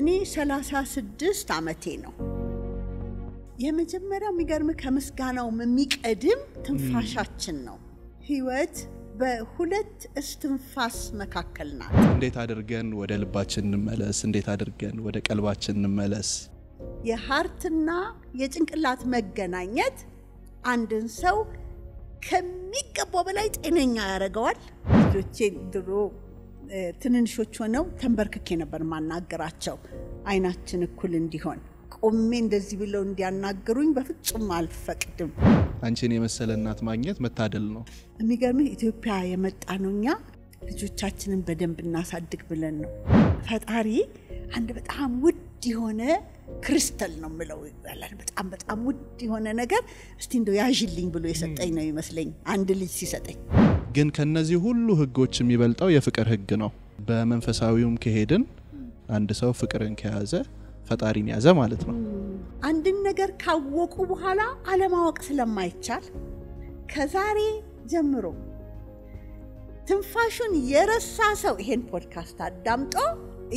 እኔ 36 ዓመቴ ነው። የመጀመሪያው የሚገርም ከምስጋናውም የሚቀድም ትንፋሻችን ነው። ህይወት በሁለት እስትንፋስ መካከል ናት። እንዴት አድርገን ወደ ልባችን እንመለስ? እንዴት አድርገን ወደ ቀልባችን እንመለስ? የሀርትና የጭንቅላት መገናኘት አንድን ሰው ከሚገባው በላይ ጤነኛ ያደርገዋል። ልጆቼ ድሮ ትንንሾች ሆነው ተንበርክኬ ነበር ማናገራቸው አይናችን እኩል እንዲሆን ቆሜ እንደዚህ ብለው እንዲያናግሩኝ በፍጹም አልፈቅድም። አንቺን የመሰለ እናት ማግኘት መታደል ነው። የሚገርምህ ኢትዮጵያ የመጣ ነው እኛ ልጆቻችንን በደንብ እናሳድግ ብለን ነው። ፈጣሪ አንድ በጣም ውድ የሆነ ክሪስተል ነው ምለው ይላል በጣም በጣም ውድ የሆነ ነገር እስቲ እንደው ያዥልኝ ብሎ የሰጠኝ ነው ይመስለኝ አንድ ልጅ ሲሰጠኝ ግን ከነዚህ ሁሉ ህጎች የሚበልጠው የፍቅር ህግ ነው። በመንፈሳዊውም ከሄድን አንድ ሰው ፍቅርን ከያዘ ፈጣሪን ያዘ ማለት ነው። አንድን ነገር ካወቁ በኋላ አለማወቅ ስለማይቻል ከዛሬ ጀምሮ ትንፋሹን የረሳ ሰው ይሄን ፖድካስት አዳምጦ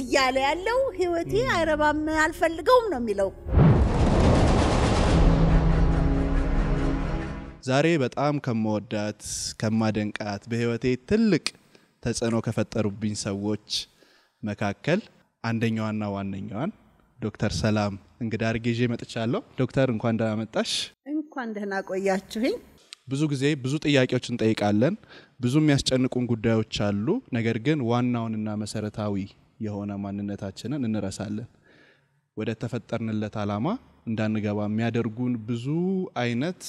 እያለ ያለው ህይወቴ አይረባም አልፈልገውም ነው የሚለው። ዛሬ በጣም ከመወዳት ከማደንቃት በህይወቴ ትልቅ ተጽዕኖ ከፈጠሩብኝ ሰዎች መካከል አንደኛዋና ዋነኛዋን ዶክተር ሰላም እንግዳ አርጌዤ መጥቻለሁ። ዶክተር እንኳን ደህና መጣሽ። እንኳን ደህና ቆያችሁኝ። ብዙ ጊዜ ብዙ ጥያቄዎች እንጠይቃለን። ብዙ የሚያስጨንቁን ጉዳዮች አሉ። ነገር ግን ዋናውንና መሰረታዊ የሆነ ማንነታችንን እንረሳለን። ወደ ተፈጠርንለት አላማ እንዳንገባ የሚያደርጉን ብዙ አይነት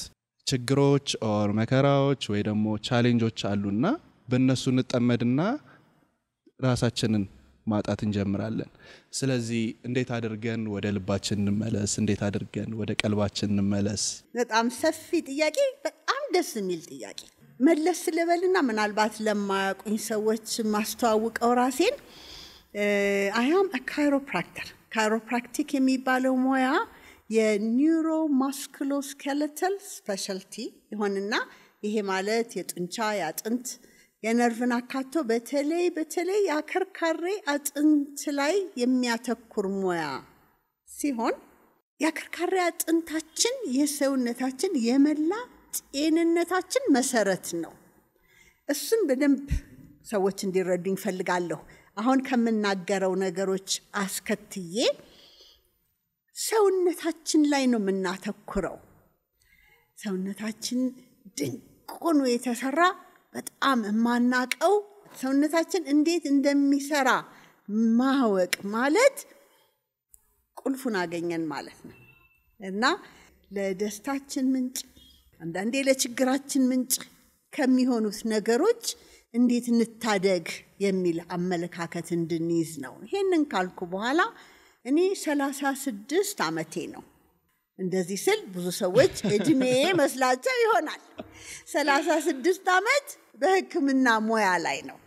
ችግሮች ኦር መከራዎች ወይ ደግሞ ቻሌንጆች አሉና በእነሱ እንጠመድና ራሳችንን ማጣት እንጀምራለን። ስለዚህ እንዴት አድርገን ወደ ልባችን እንመለስ? እንዴት አድርገን ወደ ቀልባችን እንመለስ? በጣም ሰፊ ጥያቄ፣ በጣም ደስ የሚል ጥያቄ። መለስ ልበልና ምናልባት ለማያቁኝ ሰዎች ማስተዋውቀው ራሴን አያም ካይሮፕራክተር ካይሮፕራክቲክ የሚባለው ሙያ የኒውሮማስክሎስኬለተል ስፔሻልቲ ይሆንና ይሄ ማለት የጡንቻ የአጥንት የነርቭን አካቶ በተለይ በተለይ የአከርካሬ አጥንት ላይ የሚያተኩር ሙያ ሲሆን የአከርካሪ አጥንታችን የሰውነታችን የመላ ጤንነታችን መሰረት ነው። እሱን በደንብ ሰዎች እንዲረዱኝ ይፈልጋለሁ አሁን ከምናገረው ነገሮች አስከትዬ ሰውነታችን ላይ ነው የምናተኩረው። ሰውነታችን ድንቅ ሆኖ የተሰራ በጣም የማናቀው ሰውነታችን እንዴት እንደሚሰራ ማወቅ ማለት ቁልፉን አገኘን ማለት ነው እና ለደስታችን ምንጭ አንዳንዴ ለችግራችን ምንጭ ከሚሆኑት ነገሮች እንዴት እንታደግ የሚል አመለካከት እንድንይዝ ነው። ይሄንን ካልኩ በኋላ እኔ ሰላሳ ስድስት ዓመቴ ነው። እንደዚህ ስል ብዙ ሰዎች እድሜ መስላቸው ይሆናል። ሰላሳ ስድስት ዓመት በሕክምና ሙያ ላይ ነው።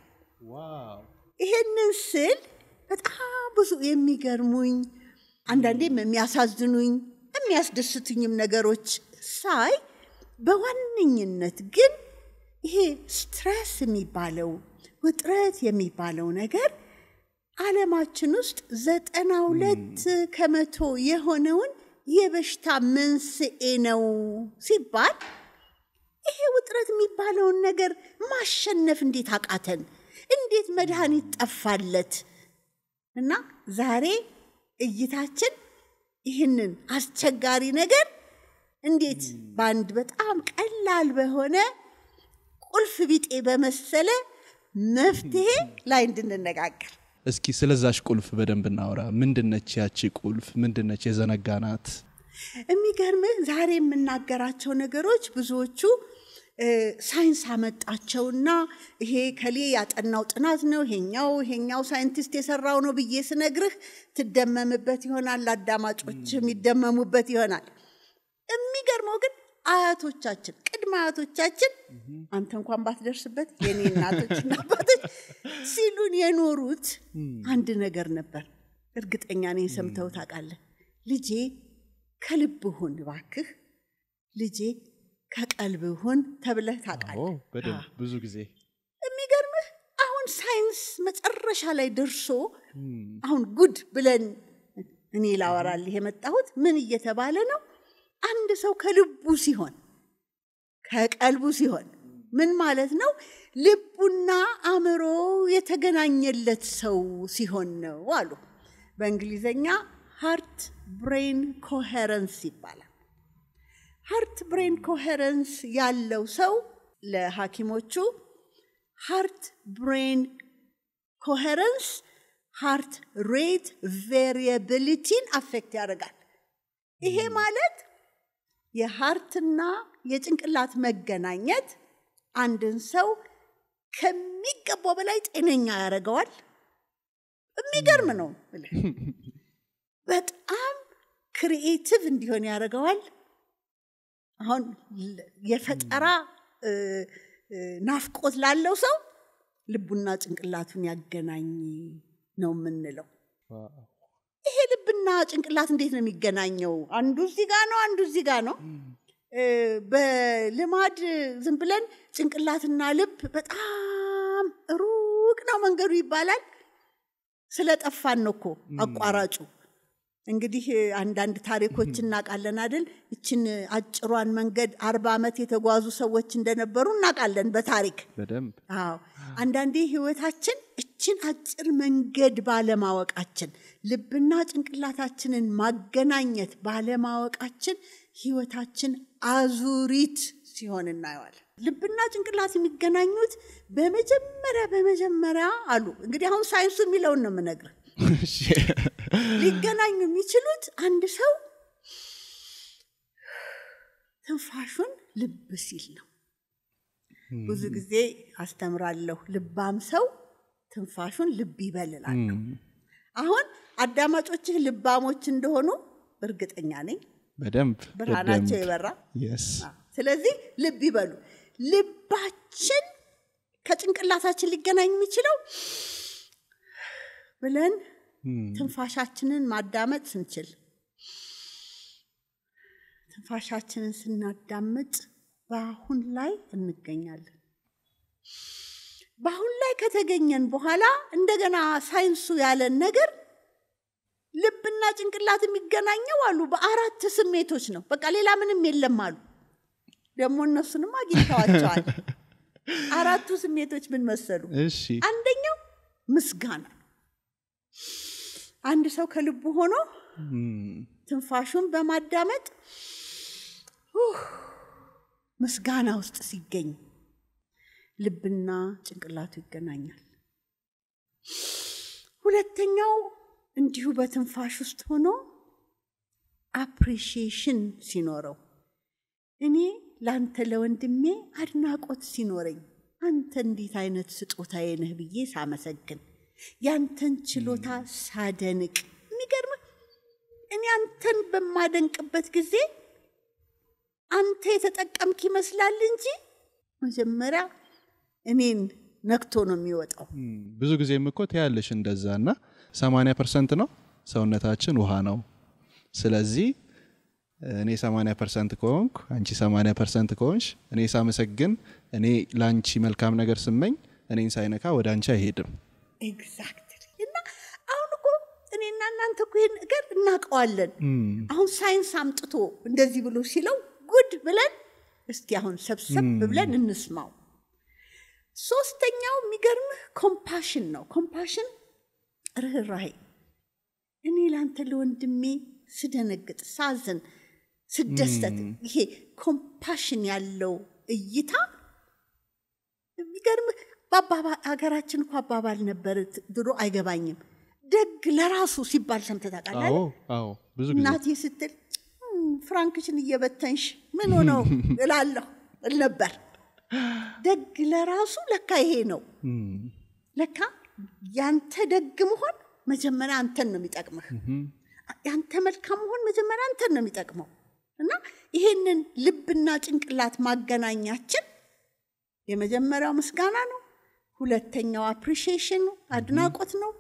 ይሄንን ስል በጣም ብዙ የሚገርሙኝ አንዳንዴም የሚያሳዝኑኝ የሚያስደስቱኝም ነገሮች ሳይ በዋነኝነት ግን ይሄ ስትረስ የሚባለው ውጥረት የሚባለው ነገር ዓለማችን ውስጥ ዘጠና ሁለት ከመቶ የሆነውን የበሽታ መንስኤ ነው ሲባል ይሄ ውጥረት የሚባለውን ነገር ማሸነፍ እንዴት አቃተን? እንዴት መድኃኒት ጠፋለት? እና ዛሬ እይታችን ይህንን አስቸጋሪ ነገር እንዴት በአንድ በጣም ቀላል በሆነ ቁልፍ ቢጤ በመሰለ መፍትሄ ላይ እንድንነጋገር እስኪ ስለዛች ቁልፍ በደንብ እናውራ። ምንድነች ያቺ ቁልፍ? ምንድነች የዘነጋናት? የሚገርምህ ዛሬ የምናገራቸው ነገሮች ብዙዎቹ ሳይንስ አመጣቸውና ይሄ ከሌ ያጠናው ጥናት ነው፣ ይሄኛው ይሄኛው ሳይንቲስት የሰራው ነው ብዬ ስነግርህ ትደመምበት ይሆናል፣ አዳማጮችም የሚደመሙበት ይሆናል። የሚገርመው ግን አያቶቻችን ቅድመ አያቶቻችን አንተ እንኳን ባትደርስበት የኔ እናቶችና አባቶች ሲሉን የኖሩት አንድ ነገር ነበር። እርግጠኛ ነኝ ሰምተው ታቃለ ልጄ ከልብ ሁን እባክህ፣ ልጄ ከቀልብ ሁን ተብለህ ታውቃለህ። ብዙ ጊዜ የሚገርምህ አሁን ሳይንስ መጨረሻ ላይ ደርሶ አሁን ጉድ ብለን እኔ ላወራል የመጣሁት ምን እየተባለ ነው አንድ ሰው ከልቡ ሲሆን ከቀልቡ ሲሆን ምን ማለት ነው? ልቡና አእምሮ የተገናኘለት ሰው ሲሆን ነው አሉ። በእንግሊዘኛ ሃርት ብሬን ኮሄረንስ ይባላል። ሃርት ብሬን ኮሄረንስ ያለው ሰው ለሐኪሞቹ ሃርት ብሬን ኮሄረንስ ሃርት ሬት ቬሪየብሊቲን አፌክት ያደርጋል። ይሄ ማለት የሀርትና የጭንቅላት መገናኘት አንድን ሰው ከሚገባው በላይ ጤነኛ ያደርገዋል። የሚገርም ነው። በጣም ክሪኤቲቭ እንዲሆን ያደርገዋል። አሁን የፈጠራ ናፍቆት ላለው ሰው ልቡና ጭንቅላቱን ያገናኝ ነው የምንለው። አእምሮና ጭንቅላት እንዴት ነው የሚገናኘው? አንዱ እዚህ ጋ ነው፣ አንዱ እዚህ ጋ ነው። በልማድ ዝም ብለን ጭንቅላትና ልብ በጣም ሩቅ ነው መንገዱ ይባላል። ስለጠፋን ነው እኮ አቋራጩ። እንግዲህ አንዳንድ ታሪኮች እናውቃለን አይደል? ይችን አጭሯን መንገድ አርባ ዓመት የተጓዙ ሰዎች እንደነበሩ እናውቃለን በታሪክ። አዎ አንዳንዴ ህይወታችን እችን አጭር መንገድ ባለማወቃችን ልብና ጭንቅላታችንን ማገናኘት ባለማወቃችን ህይወታችን አዙሪት ሲሆን እናየዋል። ልብና ጭንቅላት የሚገናኙት በመጀመሪያ በመጀመሪያ አሉ። እንግዲህ አሁን ሳይንሱ የሚለውን ነው የምነግርህ። ሊገናኙ የሚችሉት አንድ ሰው ትንፋሹን ልብ ሲል ነው። ብዙ ጊዜ አስተምራለሁ። ልባም ሰው ትንፋሹን ልብ ይበልላል። አሁን አዳማጮችህ ልባሞች እንደሆኑ እርግጠኛ ነኝ። በደንብ ብርሃናቸው የበራ ስለዚህ ልብ ይበሉ። ልባችን ከጭንቅላታችን ሊገናኝ የሚችለው ብለን ትንፋሻችንን ማዳመጥ ስንችል፣ ትንፋሻችንን ስናዳምጥ በአሁን ላይ እንገኛለን። በአሁን ላይ ከተገኘን በኋላ እንደገና ሳይንሱ ያለን ነገር ልብና ጭንቅላት የሚገናኘው አሉ በአራት ስሜቶች ነው። በቃ ሌላ ምንም የለም አሉ። ደግሞ እነሱንም አግኝተዋቸዋል። አራቱ ስሜቶች ምን መሰሉ? አንደኛው ምስጋና። አንድ ሰው ከልቡ ሆኖ ትንፋሹን በማዳመጥ ምስጋና ውስጥ ሲገኝ ልብና ጭንቅላቱ ይገናኛል። ሁለተኛው እንዲሁ በትንፋሽ ውስጥ ሆኖ አፕሪሺዬሽን ሲኖረው እኔ ለአንተ ለወንድሜ አድናቆት ሲኖረኝ አንተ እንዴት አይነት ስጦታ የነህ ብዬ ሳመሰግን ያንተን ችሎታ ሳደንቅ የሚገርም እኔ አንተን በማደንቅበት ጊዜ አንተ የተጠቀምክ ይመስላል እንጂ መጀመሪያ እኔን ነክቶ ነው የሚወጣው። ብዙ ጊዜ እኮ ትያለሽ እንደዛ ና ሰማንያ ፐርሰንት ነው ሰውነታችን ውሃ ነው። ስለዚህ እኔ 80 ፐርሰንት ከሆንኩ አንቺ 80 ፐርሰንት ከሆንሽ እኔ ሳመሰግን እኔ ለአንቺ መልካም ነገር ስመኝ እኔን ሳይነካ ወደ አንቺ አይሄድም። ኤግዛክትሊ። እና አሁን እኮ እኔና እናንተ እኮ ይሄን ነገር እናውቀዋለን። አሁን ሳይንስ አምጥቶ እንደዚህ ብሎ ሲለው ጉድ ብለን እስኪ አሁን ሰብሰብ ብለን እንስማው። ሶስተኛው የሚገርምህ ኮምፓሽን ነው። ኮምፓሽን ርኅራሄ። እኔ ለአንተ ለወንድሜ ስደነግጥ፣ ሳዝን፣ ስደሰት ይሄ ኮምፓሽን ያለው እይታ የሚገርምህ ሀገራችን እኮ አባባል ነበር ድሮ አይገባኝም። ደግ ለራሱ ሲባል ሰምተህ ታውቃለህ? እናቴ ስትል ፍራንክሽን እየበተንሽ ምን ሆነው እላለሁ ነበር። ደግ ለራሱ ለካ ይሄ ነው። ለካ ያንተ ደግ መሆን መጀመሪያ አንተን ነው የሚጠቅምህ። ያንተ መልካም መሆን መጀመሪያ አንተን ነው የሚጠቅመው እና ይሄንን ልብና ጭንቅላት ማገናኛችን የመጀመሪያው ምስጋና ነው። ሁለተኛው አፕሪሺሽን ነው፣ አድናቆት ነው።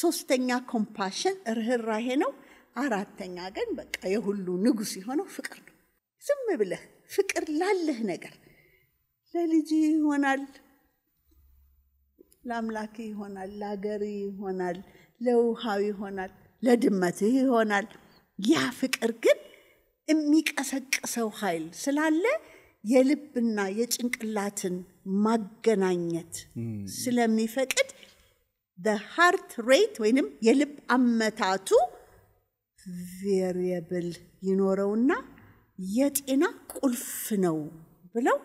ሶስተኛ ኮምፓሽን ርኅራሄ ነው። አራተኛ ግን በቃ የሁሉ ንጉሥ የሆነው ፍቅር ነው። ዝም ብለህ ፍቅር ላለህ ነገር ለልጅ ይሆናል፣ ለአምላክ ይሆናል፣ ለአገር ይሆናል፣ ለውሃው ይሆናል፣ ለድመትህ ይሆናል። ያ ፍቅር ግን የሚቀሰቅሰው ኃይል ስላለ የልብና የጭንቅላትን ማገናኘት ስለሚፈቅድ ሃርት ሬት ወይንም የልብ አመታቱ ቬሪየብል ይኖረውና የጤና ቁልፍ ነው ብለው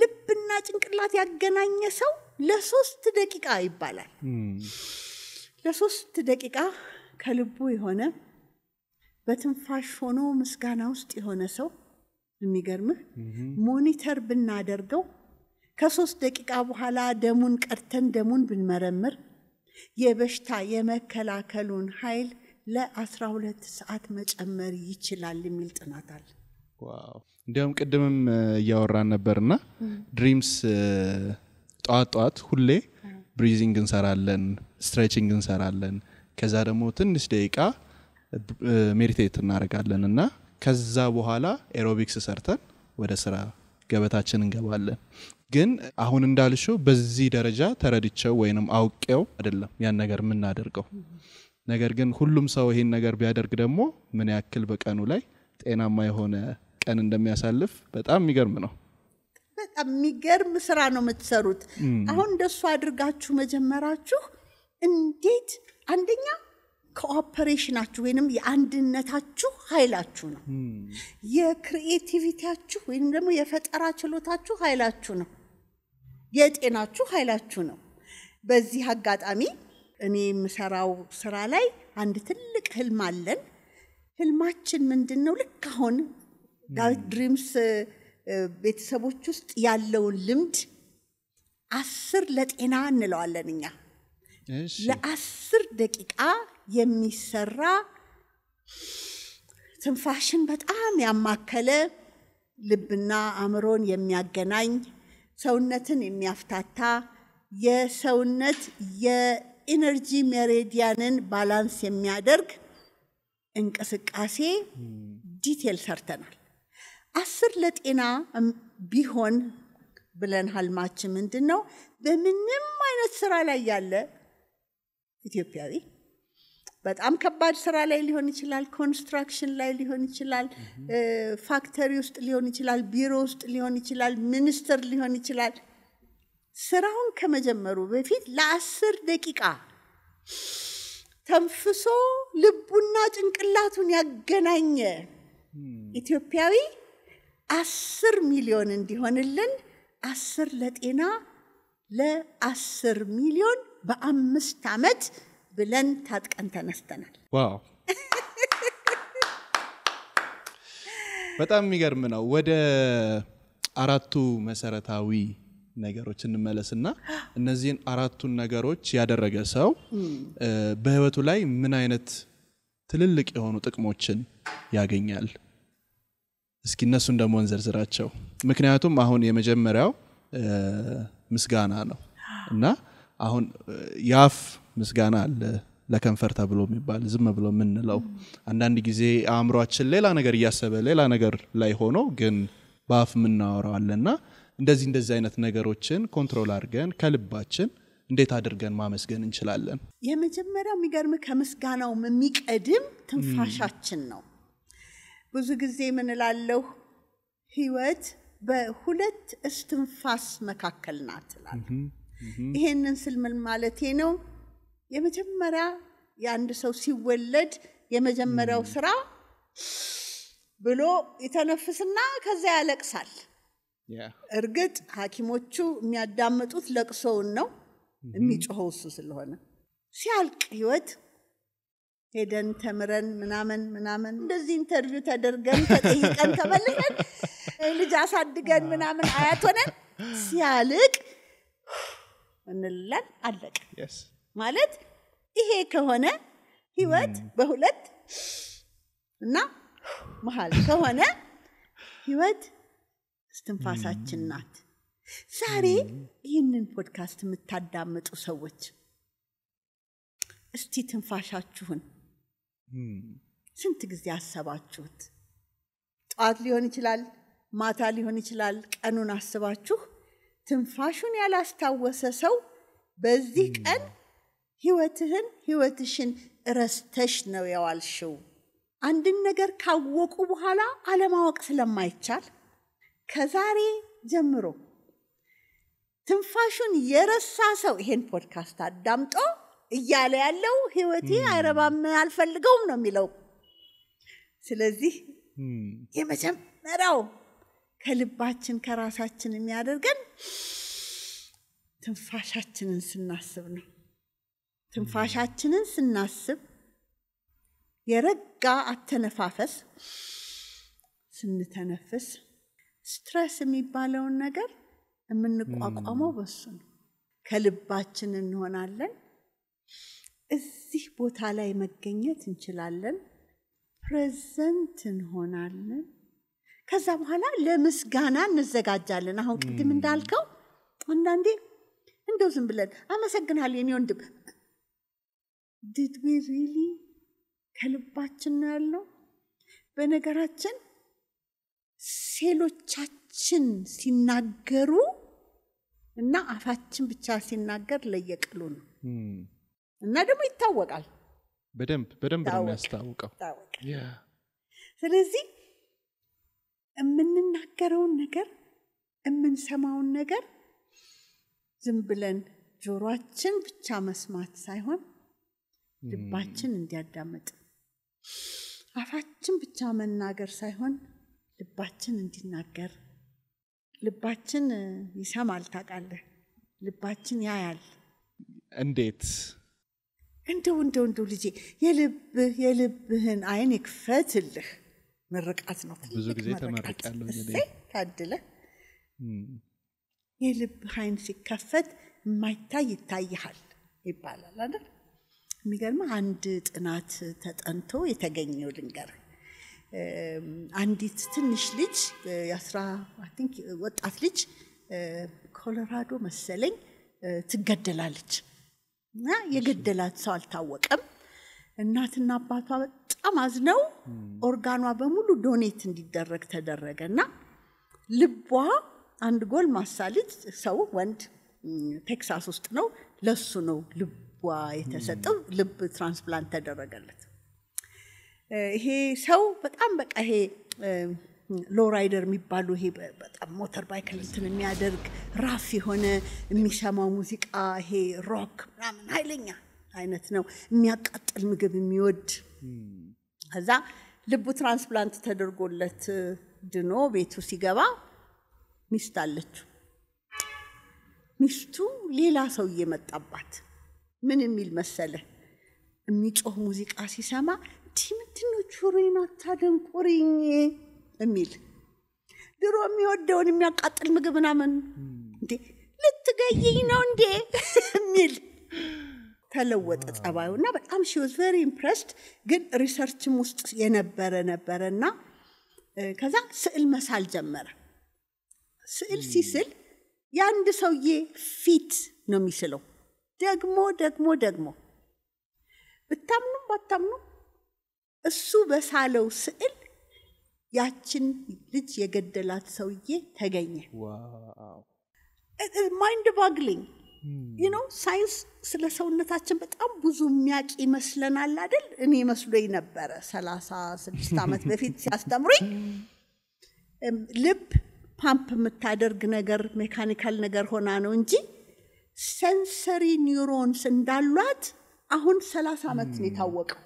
ልብና ጭንቅላት ያገናኘ ሰው ለሶስት ደቂቃ ይባላል። ለሶስት ደቂቃ ከልቡ የሆነ በትንፋሽ ሆኖ ምስጋና ውስጥ የሆነ ሰው የሚገርምህ ሞኒተር ብናደርገው ከሶስት ደቂቃ በኋላ ደሙን ቀድተን ደሙን ብንመረምር የበሽታ የመከላከሉን ኃይል ለአስራ ሁለት ሰዓት መጨመር ይችላል የሚል ጥናት አለ። እንዲያውም ቅድምም እያወራን ነበርና ድሪምስ ጠዋት ጠዋት ሁሌ ብሪዚንግ እንሰራለን፣ ስትሬችንግ እንሰራለን፣ ከዛ ደግሞ ትንሽ ደቂቃ ሜዲቴት እናደርጋለን እና ከዛ በኋላ ኤሮቢክስ ሰርተን ወደ ስራ ገበታችን እንገባለን። ግን አሁን እንዳልሹ በዚህ ደረጃ ተረድቸው ወይንም አውቄው አይደለም ያን ነገር የምናደርገው። ነገር ግን ሁሉም ሰው ይህን ነገር ቢያደርግ ደግሞ ምን ያክል በቀኑ ላይ ጤናማ የሆነ ቀን እንደሚያሳልፍ በጣም የሚገርም ነው። በጣም የሚገርም ስራ ነው የምትሰሩት። አሁን እንደሱ አድርጋችሁ መጀመራችሁ እንዴት አንደኛ ከኦፐሬሽናችሁ ወይንም የአንድነታችሁ ኃይላችሁ ነው። የክሪኤቲቪቲያችሁ ወይንም ደግሞ የፈጠራ ችሎታችሁ ኃይላችሁ ነው። የጤናችሁ ኃይላችሁ ነው። በዚህ አጋጣሚ እኔ የምሰራው ስራ ላይ አንድ ትልቅ ህልም አለን። ህልማችን ምንድን ነው? ልክ አሁን ዳዊት ድሪምስ ቤተሰቦች ውስጥ ያለውን ልምድ አስር ለጤና እንለዋለን እኛ ለአስር ደቂቃ የሚሰራ ትንፋሽን በጣም ያማከለ ልብና አእምሮን የሚያገናኝ ሰውነትን የሚያፍታታ የሰውነት የኢነርጂ ሜሬዲያንን ባላንስ የሚያደርግ እንቅስቃሴ ዲቴል ሰርተናል። አስር ለጤና ቢሆን ብለን ህልማችን ምንድን ነው? በምንም አይነት ስራ ላይ ያለ ኢትዮጵያዊ በጣም ከባድ ስራ ላይ ሊሆን ይችላል፣ ኮንስትራክሽን ላይ ሊሆን ይችላል፣ ፋክተሪ ውስጥ ሊሆን ይችላል፣ ቢሮ ውስጥ ሊሆን ይችላል፣ ሚኒስትር ሊሆን ይችላል። ስራውን ከመጀመሩ በፊት ለአስር ደቂቃ ተንፍሶ ልቡና ጭንቅላቱን ያገናኘ ኢትዮጵያዊ አስር ሚሊዮን እንዲሆንልን አስር ለጤና ለአስር ሚሊዮን በአምስት ዓመት ብለን ታጥቀን ተነስተናል። ዋው በጣም የሚገርም ነው። ወደ አራቱ መሰረታዊ ነገሮች እንመለስና እነዚህን አራቱን ነገሮች ያደረገ ሰው በህይወቱ ላይ ምን አይነት ትልልቅ የሆኑ ጥቅሞችን ያገኛል? እስኪ እነሱን ደግሞ እንዘርዝራቸው ምክንያቱም አሁን የመጀመሪያው ምስጋና ነው እና አሁን የአፍ ምስጋና አለ ለከንፈር ተብሎ የሚባል ዝም ብሎ የምንለው አንዳንድ ጊዜ አእምሯችን ሌላ ነገር እያሰበ ሌላ ነገር ላይ ሆኖ ግን በአፍ የምናወረዋለ እና እንደዚህ እንደዚህ አይነት ነገሮችን ኮንትሮል አድርገን ከልባችን እንዴት አድርገን ማመስገን እንችላለን የመጀመሪያው የሚገርም ከምስጋናውም የሚቀድም ትንፋሻችን ነው ብዙ ጊዜ ምን ህይወት በሁለት እስትንፋስ መካከል ናት ይሄንን ስል ምን ማለቴ ነው? የመጀመሪያ የአንድ ሰው ሲወለድ የመጀመሪያው ስራ ብሎ ይተነፍስና ከዚያ ያለቅሳል። እርግጥ ሀኪሞቹ የሚያዳምጡት ለቅሶውን ነው፣ የሚጮኸው እሱ ስለሆነ ሲያልቅ ህይወት ሄደን ተምረን ምናምን ምናምን እንደዚህ ኢንተርቪው ተደርገን ተጠይቀን ተመልሰን ልጅ አሳድገን ምናምን አያት ሆነን ሲያልቅ እንላል አለቀ ማለት ይሄ ከሆነ ህይወት በሁለት እና መሀል ከሆነ ህይወት እስትንፋሳችን ናት ዛሬ ይህንን ፖድካስት የምታዳምጡ ሰዎች እስቲ ትንፋሻችሁን ስንት ጊዜ አሰባችሁት? ጠዋት ሊሆን ይችላል፣ ማታ ሊሆን ይችላል። ቀኑን አስባችሁ ትንፋሹን ያላስታወሰ ሰው በዚህ ቀን ህይወትህን ህይወትሽን እረስተሽ ነው የዋልሽው። አንድን ነገር ካወቁ በኋላ አለማወቅ ስለማይቻል ከዛሬ ጀምሮ ትንፋሹን የረሳ ሰው ይሄን ፖድካስት አዳምጦ እያለ ያለው ህይወቴ አይረባም አልፈልገውም ነው የሚለው ስለዚህ የመጀመሪያው ከልባችን ከራሳችን የሚያደርገን ትንፋሻችንን ስናስብ ነው ትንፋሻችንን ስናስብ የረጋ አተነፋፈስ ስንተነፍስ ስትረስ የሚባለውን ነገር የምንቋቋመው በሱ ነው ከልባችን እንሆናለን እዚህ ቦታ ላይ መገኘት እንችላለን፣ ፕሬዘንት እንሆናለን። ከዛ በኋላ ለምስጋና እንዘጋጃለን። አሁን ቅድም እንዳልከው አንዳንዴ እንደው ዝም ብለን አመሰግናል የኔ ወንድም ዲድ ዊ ሪሊ ከልባችን ነው ያለው። በነገራችን ሴሎቻችን ሲናገሩ እና አፋችን ብቻ ሲናገር ለየቅሉ ነው። እና ደግሞ ይታወቃል በደንብ በደንብ ነው የሚያስታውቀው ስለዚህ የምንናገረውን ነገር የምንሰማውን ነገር ዝም ብለን ጆሮችን ብቻ መስማት ሳይሆን hmm. ልባችን እንዲያዳምጥ አፋችን ብቻ መናገር ሳይሆን ልባችን እንዲናገር ልባችን ይሰማል ታውቃለህ ልባችን ያያል እንዴት እንደው እንደው እንደው ልጄ የልብህ የልብህን አይን ይክፈትልህ። ምርቃት ነው። ብዙ ጊዜ ተመርቃለሁ። ታድለ የልብህ አይን ሲከፈት የማይታይ ይታይሃል ይባላል አይደል? የሚገርምህ አንድ ጥናት ተጠንቶ የተገኘው ልንገር አንዲት ትንሽ ልጅ የአስራ ወጣት ልጅ ኮሎራዶ መሰለኝ ትገደላለች። እና የገደላት ሰው አልታወቀም። እናትና አባቷ በጣም አዝነው ኦርጋኗ በሙሉ ዶኔት እንዲደረግ ተደረገ እና ልቧ አንድ ጎልማሳ ልጅ ሰው ወንድ ቴክሳስ ውስጥ ነው። ለሱ ነው ልቧ የተሰጠው። ልብ ትራንስፕላንት ተደረገለት። ይሄ ሰው በጣም በቃ ይሄ ሎራይደር የሚባሉ ይሄ በጣም ሞተር ባይክ እንትን የሚያደርግ ራፍ የሆነ የሚሰማው ሙዚቃ ይሄ ሮክ ምናምን ኃይለኛ አይነት ነው። የሚያቃጥል ምግብ የሚወድ ከዛ ልቡ ትራንስፕላንት ተደርጎለት ድኖ ቤቱ ሲገባ ሚስት አለችው። ሚስቱ ሌላ ሰው እየመጣባት ምን የሚል መሰለ የሚጮህ ሙዚቃ ሲሰማ ቲምትኖች ምንድን አታደንቁሪኝ የሚል ድሮ የሚወደውን የሚያቃጥል ምግብ ምናምን እንዴ ልትገይኝ ነው እንዴ የሚል ተለወጠ ጸባዩ እና በጣም ሺ ወዝ ቨሪ ኢምፕረስድ። ግን ሪሰርችም ውስጥ የነበረ ነበረ እና ከዛ ስዕል መሳል ጀመረ። ስዕል ሲስል የአንድ ሰውዬ ፊት ነው የሚስለው። ደግሞ ደግሞ ደግሞ ብታምኑም ባታምኑም እሱ በሳለው ስዕል ያችን ልጅ የገደላት ሰውዬ ተገኘ። ማይንድ ባግሊንግ ነው። ሳይንስ ስለ ሰውነታችን በጣም ብዙ የሚያቅ ይመስለናል አይደል? እኔ መስሎኝ ነበረ ሰላሳ ስድስት ዓመት በፊት ሲያስተምሩኝ ልብ ፓምፕ የምታደርግ ነገር ሜካኒካል ነገር ሆና ነው እንጂ ሴንሰሪ ኒውሮንስ እንዳሏት አሁን ሰላሳ ዓመት ነው hmm. የታወቀው።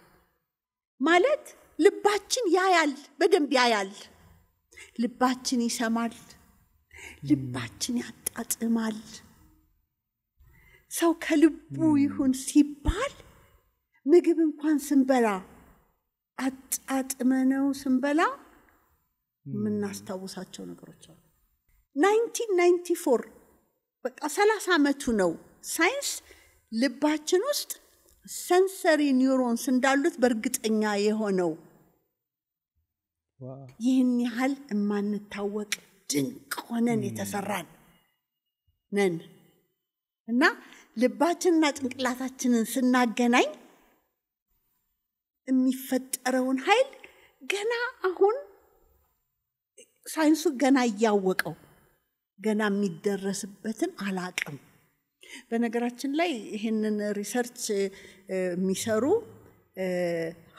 ማለት ልባችን ያያል፣ በደንብ ያያል። ልባችን ይሰማል፣ ልባችን ያጣጥማል። ሰው ከልቡ ይሁን ሲባል ምግብ እንኳን ስንበላ አጣጥመነው ስንበላ የምናስታውሳቸው ነገሮች አሉ። ናይንቲን ናይንቲ ፎር በቃ ሰላሳ ዓመቱ ነው ሳይንስ ልባችን ውስጥ ሰንሰሪ ኒውሮንስ እንዳሉት በእርግጠኛ የሆነው ይህን ያህል የማንታወቅ ድንቅ ሆነን የተሰራን ነን እና ልባችንና ጭንቅላታችንን ስናገናኝ የሚፈጠረውን ኃይል ገና አሁን ሳይንሱ ገና እያወቀው ገና የሚደረስበትን አላቅም። በነገራችን ላይ ይህንን ሪሰርች የሚሰሩ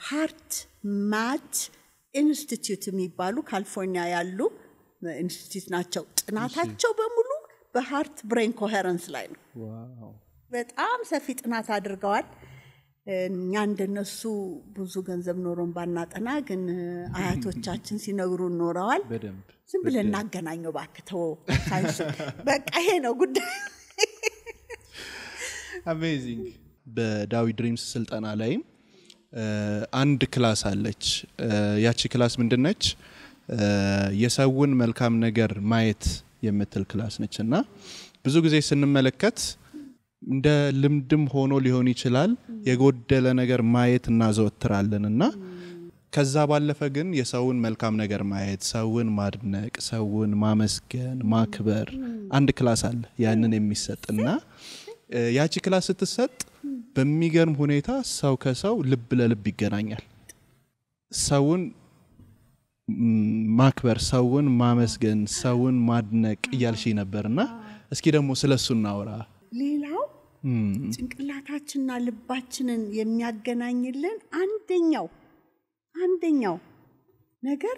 ሃርት ማት ኢንስቲትዩት የሚባሉ ካሊፎርኒያ ያሉ ኢንስቲትዩት ናቸው። ጥናታቸው በሙሉ በሃርት ብሬን ኮሄረንስ ላይ ነው። በጣም ሰፊ ጥናት አድርገዋል። እኛ እንደነሱ ብዙ ገንዘብ ኖሮን ባናጠና፣ ግን አያቶቻችን ሲነግሩ ኖረዋል። ዝም ብለን እናገናኘው ባክተው ሳይንሱ በቃ ይሄ ነው ጉዳይ። አሜዚንግ። በዳዊ ድሪምስ ስልጠና ላይም አንድ ክላስ አለች። ያቺ ክላስ ምንድን ነች? የሰውን መልካም ነገር ማየት የምትል ክላስ ነች እና ብዙ ጊዜ ስንመለከት እንደ ልምድም ሆኖ ሊሆን ይችላል የጎደለ ነገር ማየት እናዘወትራለን እና ከዛ ባለፈ ግን የሰውን መልካም ነገር ማየት፣ ሰውን ማድነቅ፣ ሰውን ማመስገን፣ ማክበር አንድ ክላስ አለ ያንን የሚሰጥ እና ያቺ ክላስ ስትሰጥ በሚገርም ሁኔታ ሰው ከሰው ልብ ለልብ ይገናኛል። ሰውን ማክበር፣ ሰውን ማመስገን፣ ሰውን ማድነቅ እያልሽ ነበርና እስኪ ደግሞ ስለ እሱ እናውራ። ሌላው ጭንቅላታችንና ልባችንን የሚያገናኝልን አንደኛው አንደኛው ነገር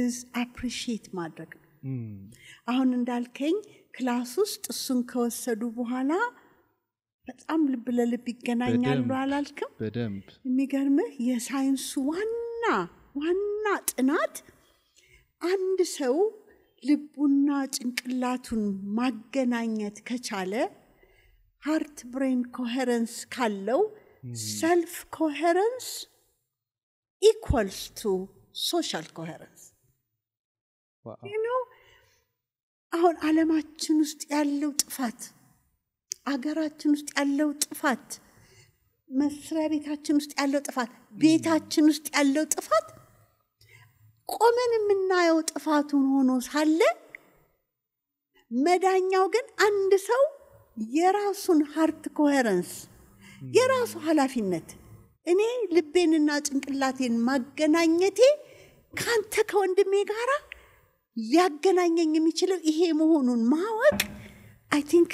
እዝ አፕሪሺየት ማድረግ ነው። አሁን እንዳልከኝ ክላስ ውስጥ እሱን ከወሰዱ በኋላ በጣም ልብ ለልብ ይገናኛሉ አላልክም? በደንብ የሚገርምህ የሳይንሱ ዋና ዋና ጥናት አንድ ሰው ልቡና ጭንቅላቱን ማገናኘት ከቻለ ሃርት ብሬን ኮሄረንስ ካለው ሰልፍ ኮሄረንስ ኢኳልስ ቱ ሶሻል ኮሄረንስ ነው። አሁን አለማችን ውስጥ ያለው ጥፋት አገራችን ውስጥ ያለው ጥፋት፣ መስሪያ ቤታችን ውስጥ ያለው ጥፋት፣ ቤታችን ውስጥ ያለው ጥፋት ቆመን የምናየው ጥፋቱን ሆኖ ሳለ መዳኛው ግን አንድ ሰው የራሱን ሀርት ኮሄረንስ የራሱ ኃላፊነት እኔ ልቤንና ጭንቅላቴን ማገናኘቴ ከአንተ ከወንድሜ ጋራ ሊያገናኘኝ የሚችለው ይሄ መሆኑን ማወቅ አይ ቲንክ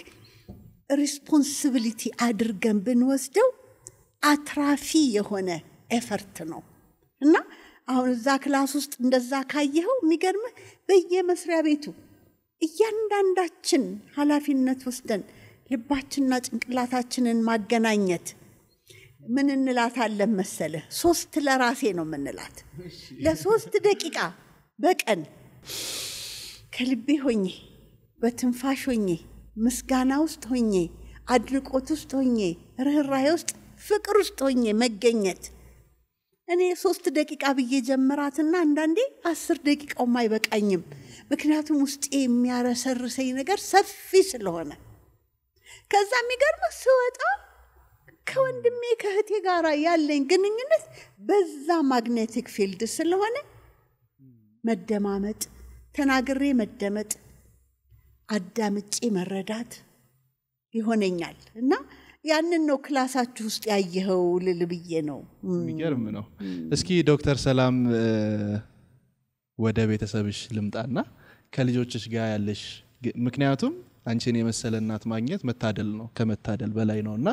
ሪስፖንስብሊቲ አድርገን ብንወስደው አትራፊ የሆነ ኤፈርት ነው እና አሁን እዛ ክላስ ውስጥ እንደዛ ካየኸው የሚገርምህ በየመስሪያ ቤቱ እያንዳንዳችን ኃላፊነት ወስደን ልባችንና ጭንቅላታችንን ማገናኘት ምን እንላታለን መሰልህ? ሶስት ለራሴ ነው የምንላት። ለሶስት ደቂቃ በቀን ከልቤ ሆኜ በትንፋሽ ሆኜ ምስጋና ውስጥ ሆኜ አድርቆት ውስጥ ሆኜ ርኅራሄ ውስጥ ፍቅር ውስጥ ሆኜ መገኘት እኔ ሶስት ደቂቃ ብዬ ጀመራትና አንዳንዴ አስር ደቂቃውም አይበቃኝም። ምክንያቱም ውስጤ የሚያረሰርሰኝ ነገር ሰፊ ስለሆነ ከዛ የሚገርመ ስወጣ ከወንድሜ ከእህቴ ጋር ያለኝ ግንኙነት በዛ ማግኔቲክ ፊልድ ስለሆነ መደማመጥ ተናግሬ መደመጥ አዳምጬ መረዳት ይሆነኛል እና ያንን ነው ክላሳችሁ ውስጥ ያየኸው ልል ብዬ ነው የሚገርም ነው እስኪ ዶክተር ሰላም ወደ ቤተሰብሽ ልምጣና ከልጆችሽ ጋር ያለሽ ምክንያቱም አንቺን የመሰለ እናት ማግኘት መታደል ነው ከመታደል በላይ ነው እና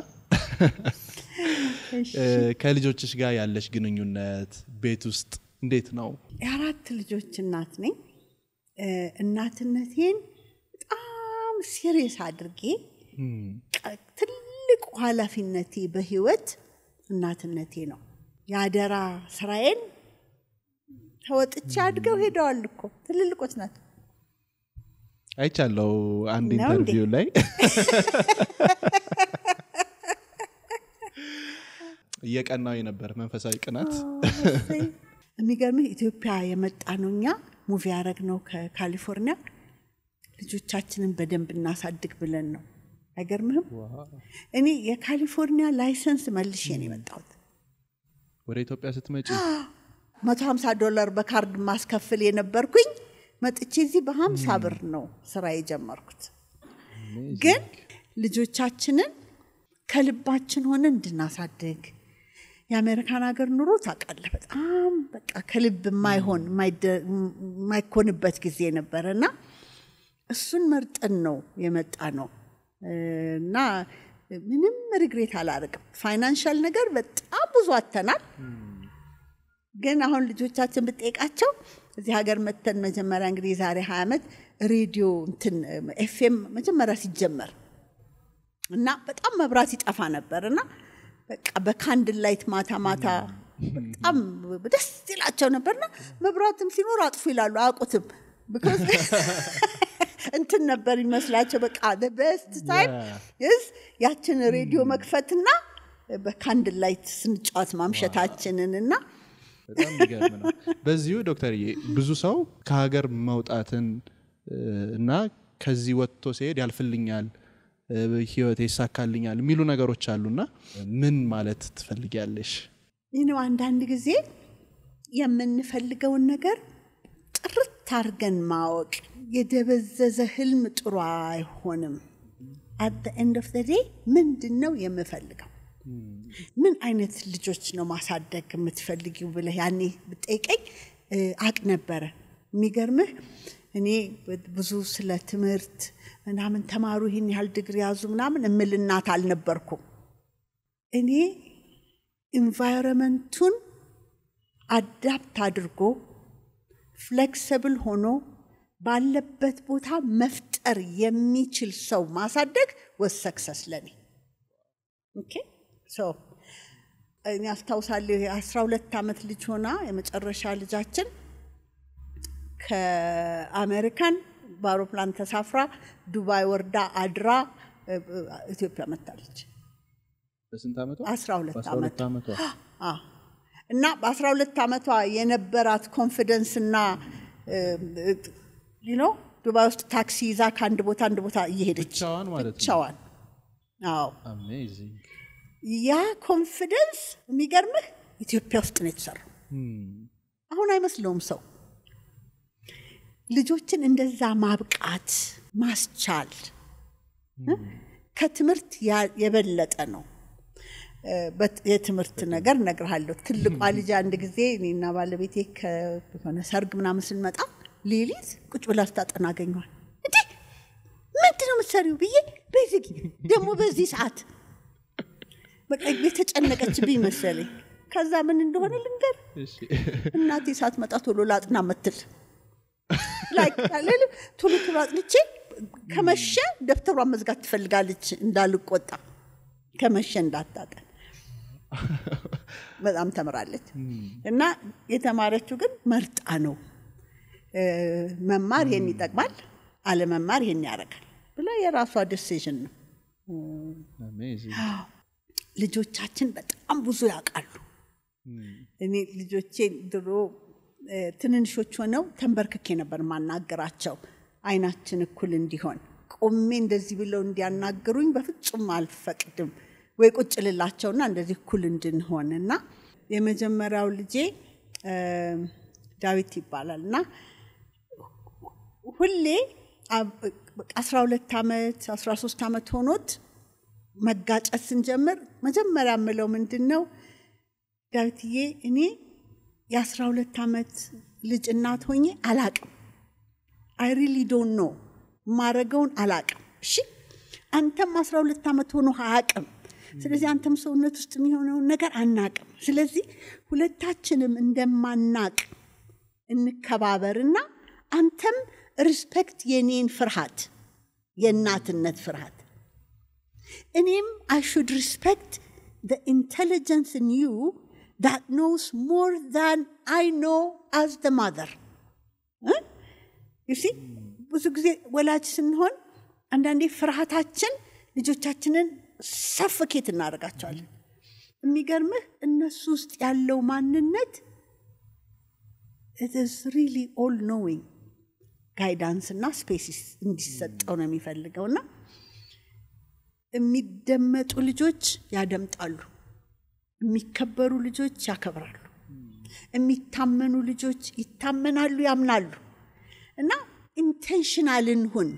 ከልጆችሽ ጋር ያለሽ ግንኙነት ቤት ውስጥ እንዴት ነው የአራት ልጆች እናት ነኝ እናትነቴን ሲሪየስ አድርጌ ትልቁ ኃላፊነቴ በህይወት እናትነቴ ነው። የአደራ ስራዬን ተወጥቼ አድገው ሄደዋል እኮ ትልልቆች ናቸው። አይቻለው አንድ ኢንተርቪው ላይ እየቀናው የነበር መንፈሳዊ ቅናት። የሚገርምህ ኢትዮጵያ የመጣ ነው እኛ ሙቪ ያደረግ ነው ከካሊፎርኒያ ልጆቻችንን በደንብ እናሳድግ ብለን ነው። አይገርምህም? እኔ የካሊፎርኒያ ላይሰንስ መልሼ ነው የመጣሁት። ወደ ኢትዮጵያ ስትመጪ መቶ ሀምሳ ዶላር በካርድ ማስከፍል የነበርኩኝ መጥቼ እዚህ በሀምሳ ብር ነው ስራ የጀመርኩት። ግን ልጆቻችንን ከልባችን ሆነ እንድናሳድግ የአሜሪካን ሀገር ኑሮ ታውቃለህ፣ በጣም በቃ ከልብ የማይሆን የማይኮንበት ጊዜ ነበረ እና እሱን መርጠን ነው የመጣ ነው እና ምንም ሪግሬት አላርቅም። ፋይናንሻል ነገር በጣም ብዙ አተናል። ግን አሁን ልጆቻችን ብጠይቃቸው እዚህ ሀገር መተን መጀመሪያ እንግዲህ የዛሬ ሀያ ዓመት ሬዲዮ እንትን ኤፍኤም መጀመሪያ ሲጀመር እና በጣም መብራት ይጠፋ ነበር እና በቃ በካንድል ላይት ማታ ማታ በጣም ደስ ይላቸው ነበርና መብራትም ሲኖር አጥፉ ይላሉ አያውቁትም ቢኮዝ እንትን ነበር ይመስላቸው። በቃ በስት ታይም ስ ያችን ሬዲዮ hmm. መክፈትና በካንድል ላይት ስንጫወት ማምሸታችንን እና በዚሁ ዶክተርዬ ብዙ ሰው ከሀገር መውጣትን እና ከዚህ ወጥቶ ሲሄድ ያልፍልኛል ህይወት ይሳካልኛል የሚሉ ነገሮች አሉና ምን ማለት ትፈልጊያለሽ? ይህ አንዳንድ ጊዜ የምንፈልገውን ነገር ጥርት አታርገን ማወቅ የደበዘዘ ህልም ጥሩ አይሆንም። አት ኤንድ ኦፍ ዘ ዴይ ምንድን ነው የምፈልገው? ምን አይነት ልጆች ነው ማሳደግ የምትፈልጊው ብለህ ያኔ ብጠይቀኝ አቅ ነበረ። የሚገርምህ እኔ ብዙ ስለ ትምህርት ምናምን ተማሩ፣ ይህን ያህል ድግሪ ያዙ ምናምን እምል እናት አልነበርኩም። እኔ ኢንቫይሮመንቱን አዳፕት አድርጎ ፍሌክስብል ሆኖ ባለበት ቦታ መፍጠር የሚችል ሰው ማሳደግ ወስ ሰክሰስ ለኔ ኦኬ ሶ እኔ አስታውሳለሁ የአስራ ሁለት ዓመት ልጅ ሆና የመጨረሻ ልጃችን ከአሜሪካን በአውሮፕላን ተሳፍራ ዱባይ ወርዳ አድራ ኢትዮጵያ መታለች። በስንት ዓመቷ? አስራ ሁለት ዓመቷ እና በ12 ዓመቷ የነበራት ኮንፊደንስ እና ነው um, ዱባይ ውስጥ ታክሲ ይዛ ከአንድ ቦታ አንድ ቦታ እየሄደች ብቻዋን ያ ኮንፊደንስ የሚገርምህ ኢትዮጵያ ውስጥ ነው የተሰራው። hmm. አሁን አይመስለውም ሰው። ልጆችን እንደዛ ማብቃት ማስቻል hmm. ከትምህርት የበለጠ ነው። የትምህርት ነገር ነግርሃለሁ። ትልቋ ልጅ አንድ ጊዜ እኔና ባለቤቴ ከሆነ ሰርግ ምናምን ስንመጣ ሌሊት ቁጭ ብላ ስታጠና አገኘዋል። እንዴ ምንድን ነው የምትሰሪው ብዬ በዚህ ደግሞ በዚህ ሰዓት በቃ የተጨነቀችብኝ መሰለኝ። ከዛ ምን እንደሆነ ልንገር እናቴ መጣ ቶሎ ላጥና መትል ላይልም ቶሎ ቶሎ አጥንቼ ከመሸ ደብተሯን መዝጋት ትፈልጋለች እንዳልቆጣ ከመሸ እንዳታጠን በጣም ተምራለች እና የተማረችው ግን መርጣ ነው መማር ይሄን ይጠቅማል፣ አለመማር ይሄን ያደርጋል ብላ የራሷ ዲሲዥን ነው። ልጆቻችን በጣም ብዙ ያውቃሉ። እኔ ልጆቼ ድሮ ትንንሾች ሆነው ተንበርክኬ ነበር ማናገራቸው አይናችን እኩል እንዲሆን ቆሜ እንደዚህ ብለው እንዲያናግሩኝ በፍጹም አልፈቅድም። ወይ ቁጭ ልላቸውና እንደዚህ እኩል እንድንሆን እና የመጀመሪያው ልጄ ዳዊት ይባላል እና ሁሌ አስራ ሁለት ዓመት አስራ ሶስት ዓመት ሆኖት መጋጨት ስንጀምር መጀመሪያ ምለው ምንድን ነው ዳዊትዬ እኔ የአስራ ሁለት ዓመት ልጅ እናት ሆኜ አላቅም አይ ሪሊ ዶንት ኖ ማረገውን አላቅም እሺ አንተም አስራ ሁለት ዓመት ሆኖ አያቅም ስለዚህ አንተም ሰውነት ውስጥ የሚሆነውን ነገር አናቅም። ስለዚህ ሁለታችንም እንደማናቅ እንከባበርና አንተም ሪስፔክት የኔን ፍርሃት የእናትነት ፍርሃት እኔም አይ ሹድ ሪስፔክት the intelligence in you that knows more than I know as the mother. ብዙ ጊዜ ወላጅ ስንሆን አንዳንዴ ፍርሃታችን ልጆቻችንን ሰፍኬት እናደርጋቸዋለን። የሚገርምህ እነሱ ውስጥ ያለው ማንነት ኢትስ ሪሊ ኦል ኖዊንግ ጋይዳንስ እና ስፔስ እንዲሰጠው ነው የሚፈልገው እና የሚደመጡ ልጆች ያደምጣሉ፣ የሚከበሩ ልጆች ያከብራሉ፣ የሚታመኑ ልጆች ይታመናሉ፣ ያምናሉ እና ኢንቴንሽናል እንሁን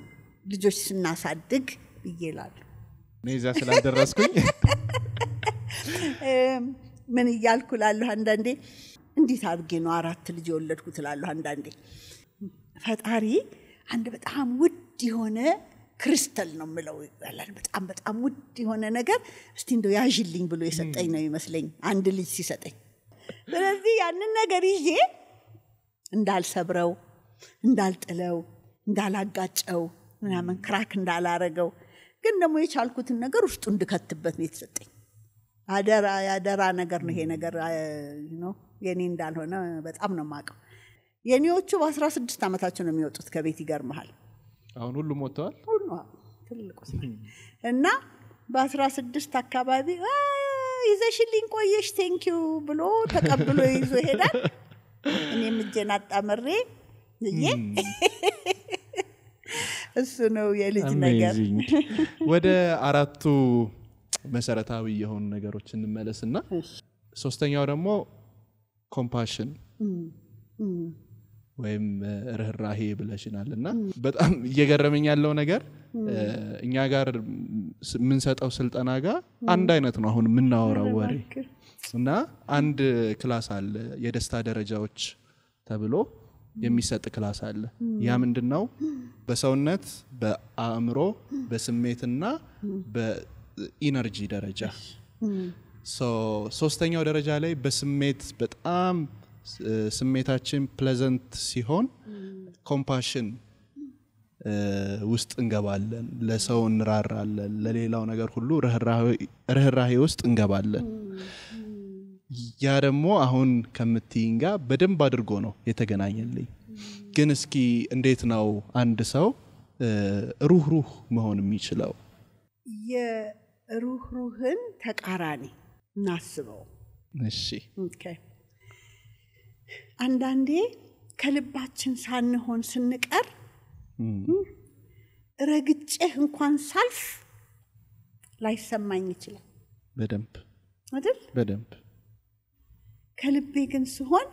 ልጆች ስናሳድግ ብዬ እላለሁ። እኔ እዛ ስላልደረስኩኝ ምን እያልኩ ላለሁ አንዳንዴ እንዴት አድርጌ ነው አራት ልጅ የወለድኩ ትላለሁ አንዳንዴ ፈጣሪ አንድ በጣም ውድ የሆነ ክሪስተል ነው ምለው ይላል በጣም በጣም ውድ የሆነ ነገር እስቲ እንደው ያዥልኝ ብሎ የሰጠኝ ነው ይመስለኝ አንድ ልጅ ሲሰጠኝ። ስለዚህ ያንን ነገር ይዤ እንዳልሰብረው፣ እንዳልጥለው፣ እንዳላጋጨው ምናምን ክራክ እንዳላረገው ግን ደግሞ የቻልኩትን ነገር ውስጡ እንድከትበት ነው የተሰጠኝ። አደራ ነገር ነው ይሄ ነገር የኔ እንዳልሆነ በጣም ነው የማውቀው። የኔዎቹ በአስራ ስድስት ዓመታቸው ነው የሚወጡት ከቤት ይገርመሃል። አሁን ሁሉም ወጥተዋል። ሁሉ ትልቁ እና በአስራ ስድስት አካባቢ ይዘሽልኝ ቆየሽ ቴንኪዩ ብሎ ተቀብሎ ይዞ ይሄዳል። እኔም እጄን አጣምሬ ዬ እሱ ነው የልጅ ነገር። ወደ አራቱ መሰረታዊ የሆኑ ነገሮች እንመለስና ሶስተኛው ደግሞ ኮምፓሽን ወይም ርኅራሄ ብለሽናል እና በጣም እየገረመኝ ያለው ነገር እኛ ጋር የምንሰጠው ስልጠና ጋር አንድ አይነት ነው አሁን የምናወራው ወሬ እና አንድ ክላስ አለ የደስታ ደረጃዎች ተብሎ የሚሰጥ ክላስ አለ። ያ ምንድን ነው? በሰውነት በአእምሮ በስሜትና በኢነርጂ ደረጃ ሶስተኛው ደረጃ ላይ በስሜት በጣም ስሜታችን ፕለዘንት ሲሆን ኮምፓሽን ውስጥ እንገባለን። ለሰው እንራራለን። ለሌላው ነገር ሁሉ ርኅራሄ ውስጥ እንገባለን። ያ ደግሞ አሁን ከምትይኝ ጋር በደንብ አድርጎ ነው የተገናኘልኝ። ግን እስኪ እንዴት ነው አንድ ሰው ሩህ ሩህ መሆን የሚችለው? የሩህ ሩህን ተቃራኒ እናስበው። እሺ አንዳንዴ ከልባችን ሳንሆን ስንቀር ረግጬህ እንኳን ሳልፍ ላይሰማኝ ይችላል። በደንብ አይደል? በደንብ ከልቤ ግን ስሆን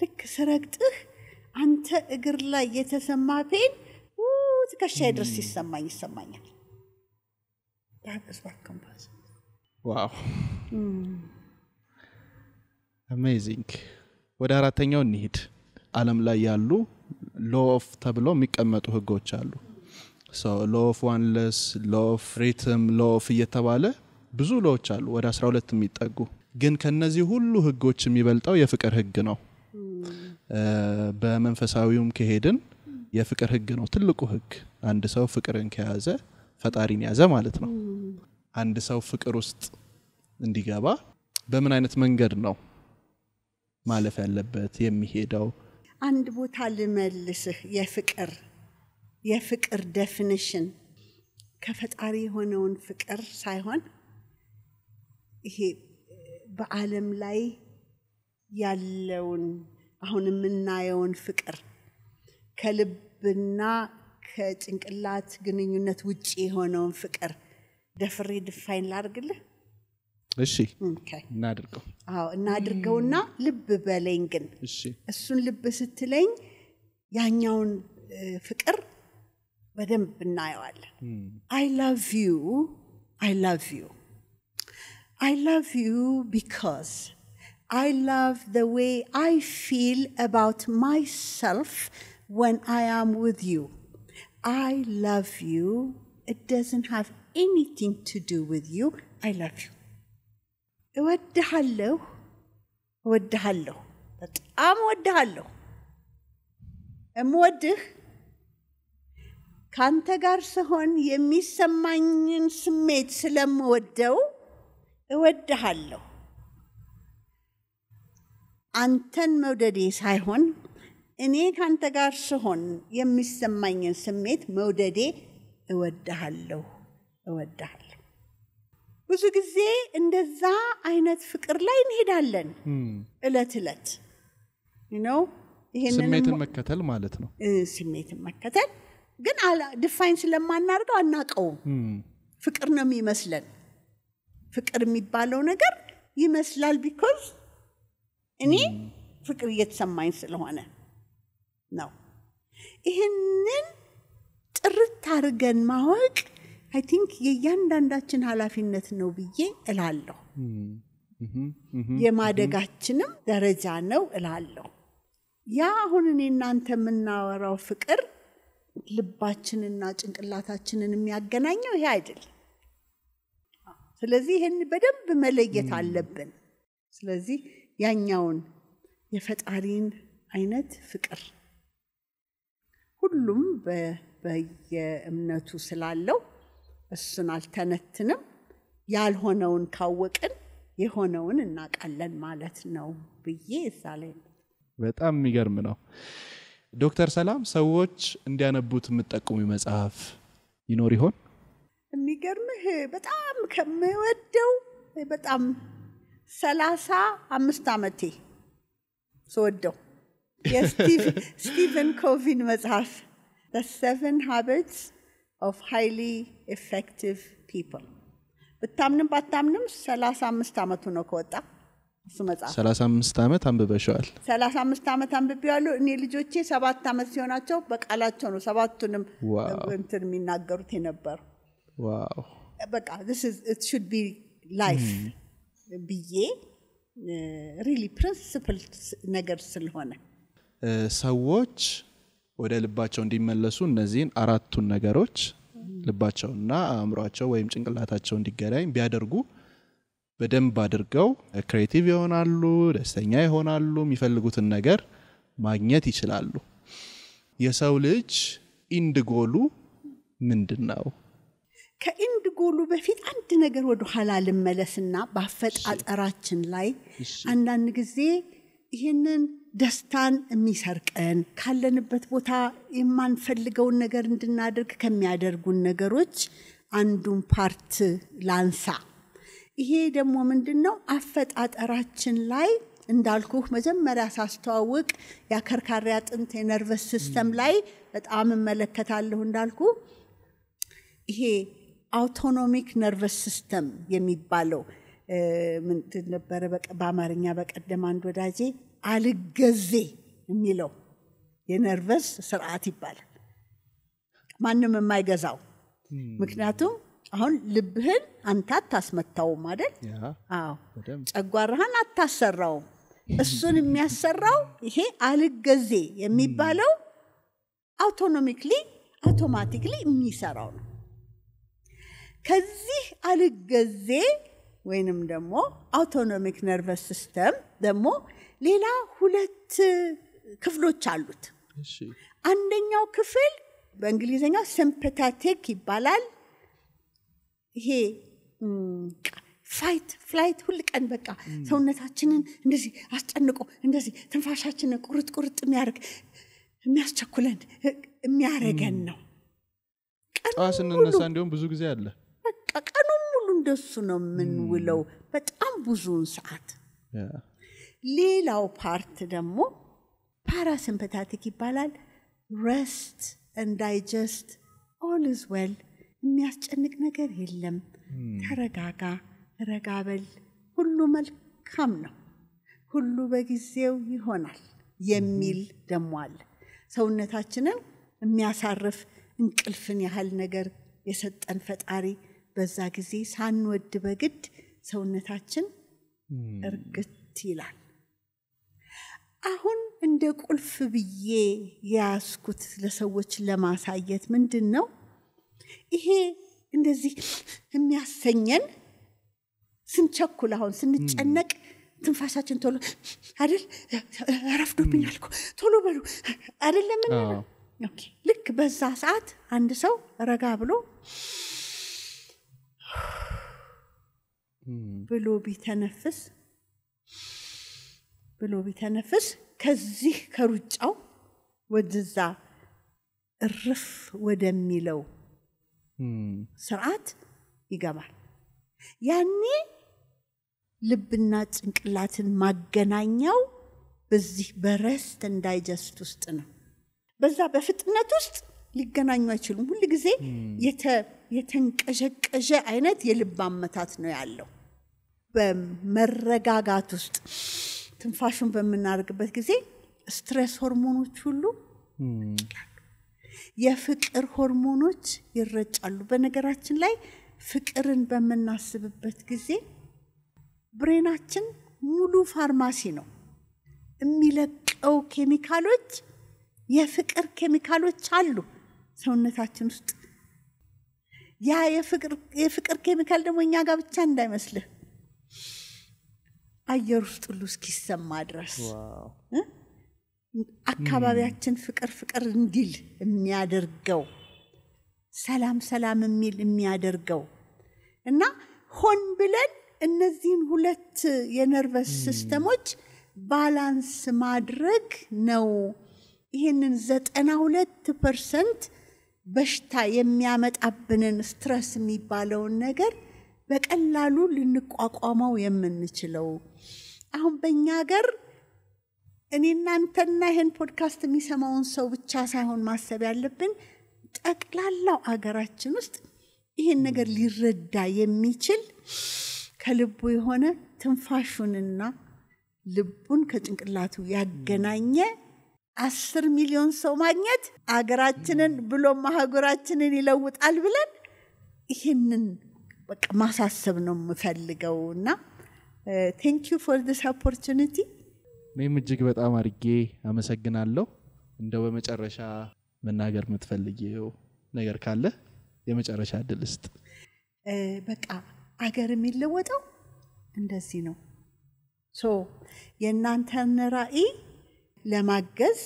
ልክ ስረግጥህ አንተ እግር ላይ የተሰማ ፔን ትከሻ ድረስ ይሰማኝ ይሰማኛል። ዋው አሜዚንግ። ወደ አራተኛው እንሂድ። አለም ላይ ያሉ ሎ ኦፍ ተብለው የሚቀመጡ ህጎች አሉ። ሎ ዋንለስ፣ ሎ ሪትም፣ ሎ እየተባለ ብዙ ሎዎች አሉ፣ ወደ 12 የሚጠጉ ግን ከነዚህ ሁሉ ህጎች የሚበልጠው የፍቅር ህግ ነው በመንፈሳዊውም ከሄድን የፍቅር ህግ ነው ትልቁ ህግ አንድ ሰው ፍቅርን ከያዘ ፈጣሪን ያዘ ማለት ነው አንድ ሰው ፍቅር ውስጥ እንዲገባ በምን አይነት መንገድ ነው ማለፍ ያለበት የሚሄደው አንድ ቦታ ልመልስህ የፍቅር የፍቅር ደፊኒሽን ከፈጣሪ የሆነውን ፍቅር ሳይሆን ይሄ በዓለም ላይ ያለውን አሁን የምናየውን ፍቅር ከልብና ከጭንቅላት ግንኙነት ውጭ የሆነውን ፍቅር ደፍሬ ድፋይን ላድርግልህ? እሺ እናድርገው። አዎ እናድርገውና ልብ በለኝ። ግን እሱን ልብ ስትለኝ ያኛውን ፍቅር በደንብ እናየዋለን። አይ ላቭ ዩ አይ ላቭ ዩ I love you because I love the way I feel about myself when I am with you. I love you. It doesn't have anything to do with you. I love you. እወድሃለሁ እወድሃለሁ በጣም እወድሃለሁ እምወድህ ካንተ ጋር ስሆን የሚሰማኝን ስሜት ስለምወደው እወድሃለሁ አንተን መውደዴ ሳይሆን እኔ ከአንተ ጋር ስሆን የሚሰማኝን ስሜት መውደዴ እወድሃለሁ እወድሃለሁ። ብዙ ጊዜ እንደዛ አይነት ፍቅር ላይ እንሄዳለን እለት እለት ነው። ስሜትን መከተል ማለት ነው። ስሜትን መከተል ግን ድፋይን ስለማናርገው አናቀውም። ፍቅር ነው የሚመስለን ፍቅር የሚባለው ነገር ይመስላል። ቢኮዝ እኔ ፍቅር እየተሰማኝ ስለሆነ ነው። ይህንን ጥርት አድርገን ማወቅ አይ ቲንክ የእያንዳንዳችን ኃላፊነት ነው ብዬ እላለሁ። የማደጋችንም ደረጃ ነው እላለሁ። ያ አሁን እኔ እናንተ የምናወራው ፍቅር ልባችንና ጭንቅላታችንን የሚያገናኘው ይሄ አይደል? ስለዚህ ይህን በደንብ መለየት አለብን። ስለዚህ ያኛውን የፈጣሪን አይነት ፍቅር ሁሉም በየእምነቱ ስላለው እሱን አልተነትንም። ያልሆነውን ካወቅን የሆነውን እናቃለን ማለት ነው ብዬ እዛ ላይ በጣም የሚገርም ነው። ዶክተር ሰላም ሰዎች እንዲያነቡት የምጠቁሙ መጽሐፍ ይኖር ይሆን? የሚገርምህ በጣም ከምወደው በጣም ሰላሳ አምስት ዓመቴ ስወደው የስቲቨን ኮቪን መጽሐፍ ሰቨን ሀቢትስ ኦፍ ሃይሊ ኤፌክቲቭ ፒፕል ብታምንም ባታምንም ሰላሳ አምስት ዓመቱ ነው ከወጣ እሱ መጽሐፍ ሰላሳ አምስት ዓመት አንብበሸዋል ሰላሳ አምስት ዓመት አንብቤዋለሁ እኔ ልጆቼ ሰባት ዓመት ሲሆናቸው በቃላቸው ነው ሰባቱንም እንትን የሚናገሩት የነበረው በቃ ቢ ላይፍ hmm. ብዬ ሪሊ ፕሪንስፕል ነገር ስለሆነ ሰዎች ወደ ልባቸው እንዲመለሱ እነዚህን አራቱን ነገሮች ልባቸውና አእምሯቸው ወይም ጭንቅላታቸው እንዲገናኝ ቢያደርጉ በደንብ አድርገው ክሬቲቭ ይሆናሉ፣ ደስተኛ ይሆናሉ፣ የሚፈልጉትን ነገር ማግኘት ይችላሉ። የሰው ልጅ ኢንድጎሉ ጎሉ ምንድን ነው? ከኢንድ ጎሉ በፊት አንድ ነገር ወደ ኋላ ልመለስና በአፈጣጠራችን ላይ አንዳንድ ጊዜ ይህንን ደስታን የሚሰርቀን ካለንበት ቦታ የማንፈልገውን ነገር እንድናደርግ ከሚያደርጉን ነገሮች አንዱን ፓርት ላንሳ። ይሄ ደግሞ ምንድን ነው? አፈጣጠራችን ላይ እንዳልኩህ መጀመሪያ ሳስተዋውቅ የአከርካሪ አጥንት የነርቨስ ሲስተም ላይ በጣም እመለከታለሁ እንዳልኩ ይሄ አውቶኖሚክ ነርቨስ ሲስተም የሚባለው ምንድን ነበረ? በአማርኛ በቀደም አንድ ወዳጄ አልገዜ የሚለው የነርቨስ ስርዓት ይባላል። ማንም የማይገዛው ምክንያቱም አሁን ልብህን አንተ አታስመታውም አይደል? አዎ፣ ጨጓራህን አታሰራውም። እሱን የሚያሰራው ይሄ አልገዜ የሚባለው አውቶኖሚክሊ አውቶማቲክሊ የሚሰራው ነው። ከዚህ አልገዜ ወይንም ደግሞ አውቶኖሚክ ነርቨስ ሲስተም ደግሞ ሌላ ሁለት ክፍሎች አሉት። አንደኛው ክፍል በእንግሊዝኛው ሲምፐታቲክ ይባላል። ይሄ ፋይት ፍላይት ሁል ቀን በቃ ሰውነታችንን እንደዚህ አስጨንቆ እንደዚህ ትንፋሻችንን ቁርጥ ቁርጥ የሚያደርግ የሚያስቸኩለን የሚያረገን ነው። ጠዋት ስንነሳ እንዲሁም ብዙ ጊዜ አለ ቀኑ ሙሉ እንደሱ ነው የምንውለው በጣም ብዙውን ሰዓት። ሌላው ፓርት ደግሞ ፓራሲምፐታቲክ ይባላል። ረስት እንዳይጀስት ኦል ወል የሚያስጨንቅ ነገር የለም፣ ተረጋጋ፣ ረጋበል፣ ሁሉ መልካም ነው፣ ሁሉ በጊዜው ይሆናል የሚል ደሞ አለ። ሰውነታችንን የሚያሳርፍ እንቅልፍን ያህል ነገር የሰጠን ፈጣሪ በዛ ጊዜ ሳንወድ በግድ ሰውነታችን እርግት ይላል። አሁን እንደ ቁልፍ ብዬ የያዝኩት ለሰዎች ለማሳየት ምንድን ነው ይሄ እንደዚህ የሚያሰኘን ስንቸኩል፣ አሁን ስንጨነቅ ትንፋሻችን ቶሎ አይደል ረፍዶብኛል እኮ ቶሎ በሉ አይደለም። ልክ በዛ ሰዓት አንድ ሰው ረጋ ብሎ ብሎ ቢተነፍስ ብሎ ቢተነፍስ ከዚህ ከሩጫው ወደዛ እርፍ ወደሚለው ስርዓት ይገባል። ያኔ ልብና ጭንቅላትን ማገናኛው በዚህ በረስት እንዳይጀስት ውስጥ ነው። በዛ በፍጥነት ውስጥ ሊገናኙ አይችሉም። ሁል ጊዜ የተንቀሸቀሸ አይነት የልብ አመታት ነው ያለው። በመረጋጋት ውስጥ ትንፋሹን በምናደርግበት ጊዜ ስትሬስ ሆርሞኖች ሁሉ የፍቅር ሆርሞኖች ይረጫሉ። በነገራችን ላይ ፍቅርን በምናስብበት ጊዜ ብሬናችን ሙሉ ፋርማሲ ነው። የሚለቀው ኬሚካሎች የፍቅር ኬሚካሎች አሉ ሰውነታችን ውስጥ ያ የፍቅር ኬሚካል ደግሞ እኛ ጋር ብቻ እንዳይመስልህ አየር ውስጥ ሁሉ እስኪሰማ ድረስ አካባቢያችን ፍቅር ፍቅር እንዲል የሚያደርገው ሰላም ሰላም የሚል የሚያደርገው እና ሆን ብለን እነዚህን ሁለት የነርቨስ ሲስተሞች ባላንስ ማድረግ ነው። ይህንን ዘጠና ሁለት ፐርሰንት በሽታ የሚያመጣብንን ስትረስ የሚባለውን ነገር በቀላሉ ልንቋቋመው የምንችለው አሁን በእኛ ሀገር እኔ እናንተና ይህን ፖድካስት የሚሰማውን ሰው ብቻ ሳይሆን ማሰብ ያለብን ጠቅላላው አገራችን ውስጥ ይህን ነገር ሊረዳ የሚችል ከልቡ የሆነ ትንፋሹንና ልቡን ከጭንቅላቱ ያገናኘ አስር ሚሊዮን ሰው ማግኘት አገራችንን ብሎም ሀገራችንን ይለውጣል ብለን ይህንን በቃ ማሳሰብ ነው የምፈልገው እና ቴንክ ዩ ፎር ዲስ ኦፖርቹኒቲ እኔም እጅግ በጣም አድርጌ አመሰግናለሁ እንደው በመጨረሻ መናገር የምትፈልጊው ነገር ካለ የመጨረሻ እድል ስጥ በቃ አገር የሚለወጠው እንደዚህ ነው ሶ የእናንተን ራእይ። ለማገዝ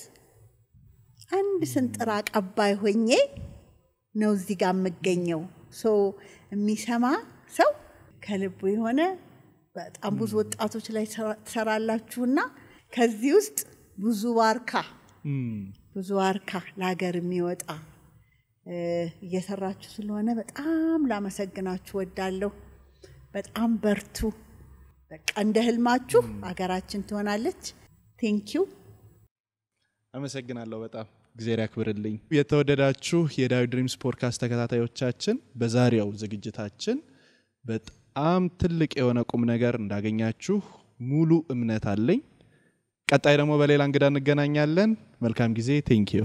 አንድ ስንጥር አቀባይ ሆኜ ነው እዚህ ጋር የምገኘው። ሰው የሚሰማ ሰው ከልቡ የሆነ በጣም ብዙ ወጣቶች ላይ ትሰራላችሁና ከዚህ ውስጥ ብዙ ዋርካ ብዙ ዋርካ ለሀገር የሚወጣ እየሰራችሁ ስለሆነ በጣም ላመሰግናችሁ ወዳለሁ። በጣም በርቱ። በቃ እንደ ህልማችሁ ሀገራችን ትሆናለች። ቴንኪው አመሰግናለሁ በጣም እግዜር ያክብርልኝ። የተወደዳችሁ የዳዊ ድሪምስ ፖድካስት ተከታታዮቻችን በዛሬው ዝግጅታችን በጣም ትልቅ የሆነ ቁም ነገር እንዳገኛችሁ ሙሉ እምነት አለኝ። ቀጣይ ደግሞ በሌላ እንግዳ እንገናኛለን። መልካም ጊዜ። ቴንኪዩ